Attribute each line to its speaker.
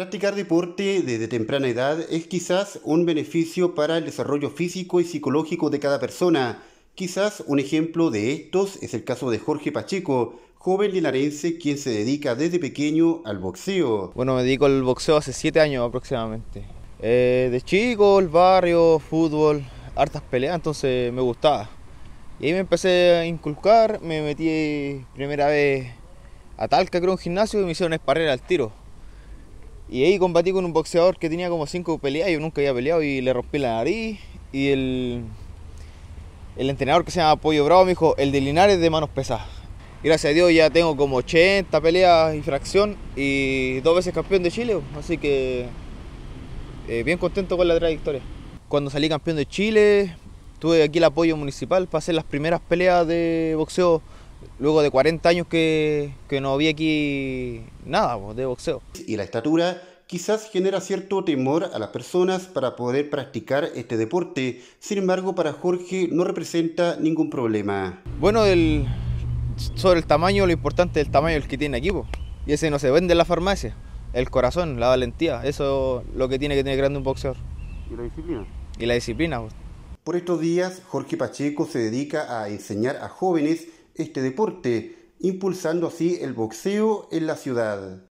Speaker 1: Practicar deporte desde temprana edad es quizás un beneficio para el desarrollo físico y psicológico de cada persona. Quizás un ejemplo de estos es el caso de Jorge Pacheco, joven linarense quien se dedica desde pequeño al boxeo.
Speaker 2: Bueno, me dedico al boxeo hace 7 años aproximadamente. Eh, de chico, el barrio, fútbol, hartas peleas, entonces me gustaba. Y ahí me empecé a inculcar, me metí primera vez a Talca, creo, un gimnasio y me hicieron esparrer al tiro y ahí combatí con un boxeador que tenía como cinco peleas, yo nunca había peleado y le rompí la nariz. Y el, el entrenador que se llama Apoyo Bravo me dijo, el de Linares de manos pesadas. gracias a Dios ya tengo como 80 peleas y fracción y dos veces campeón de Chile, así que eh, bien contento con la trayectoria. Cuando salí campeón de Chile, tuve aquí el apoyo municipal para hacer las primeras peleas de boxeo luego de 40 años que, no vi aquí nada de boxeo. Y la estatura
Speaker 1: quizás genera cierto temor a las personas para poder practicar este deporte,
Speaker 2: sin embargo para Jorge no representa ningún problema. Bueno, sobre el tamaño, lo importante es el tamaño del que tiene equipo, y ese no se vende en la farmacia, el corazón, la valentía, eso es lo que tiene que tener grande un boxeador. ¿Y la disciplina? Y la disciplina.
Speaker 1: Por estos días, Jorge Pacheco se dedica a enseñar a jóvenes este deporte,
Speaker 2: impulsando así el boxeo en la ciudad.